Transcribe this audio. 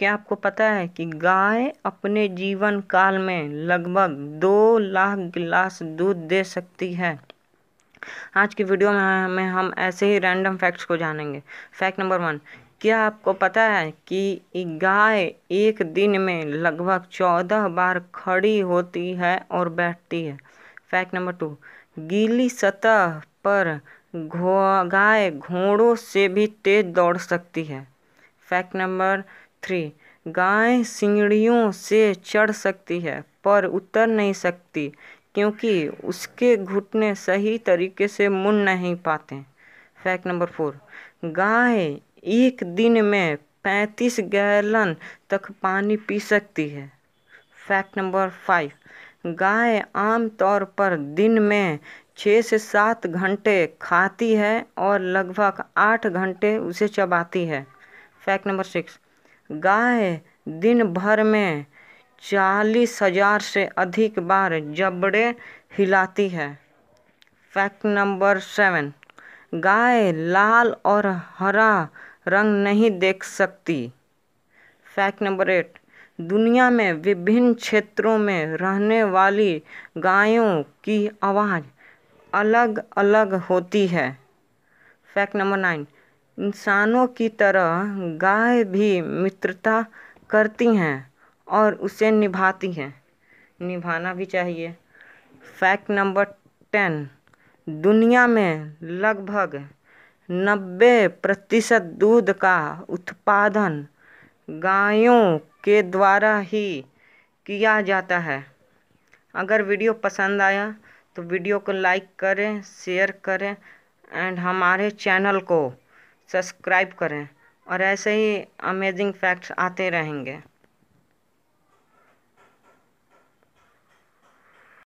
क्या आपको पता है कि गाय अपने जीवन काल में लगभग दो लाख गिलास दूध दे सकती है आज की वीडियो में हम ऐसे ही रैंडम फैक्ट्स को जानेंगे फैक्ट नंबर वन क्या आपको पता है कि गाय एक दिन में लगभग चौदह बार खड़ी होती है और बैठती है फैक्ट नंबर टू गीली सतह पर घो गाय घोड़ों से भी तेज दौड़ सकती है फैक्ट नंबर थ्री गाय सीढ़ियों से चढ़ सकती है पर उतर नहीं सकती क्योंकि उसके घुटने सही तरीके से मुड़ नहीं पाते फैक्ट नंबर फोर गाय एक दिन में पैंतीस गैलन तक पानी पी सकती है फैक्ट नंबर फाइव गाय आमतौर पर दिन में छः से सात घंटे खाती है और लगभग आठ घंटे उसे चबाती है फैक्ट नंबर सिक्स गाय दिन भर में चालीस हज़ार से अधिक बार जबड़े हिलाती है फैक्ट नंबर सेवन गाय लाल और हरा रंग नहीं देख सकती फैक्ट नंबर एट दुनिया में विभिन्न क्षेत्रों में रहने वाली गायों की आवाज़ अलग अलग होती है फैक्ट नंबर नाइन इंसानों की तरह गाय भी मित्रता करती हैं और उसे निभाती हैं निभाना भी चाहिए फैक्ट नंबर टेन दुनिया में लगभग नब्बे प्रतिशत दूध का उत्पादन गायों के द्वारा ही किया जाता है अगर वीडियो पसंद आया तो वीडियो को लाइक करें शेयर करें एंड हमारे चैनल को सब्सक्राइब करें और ऐसे ही अमेजिंग फैक्ट्स आते रहेंगे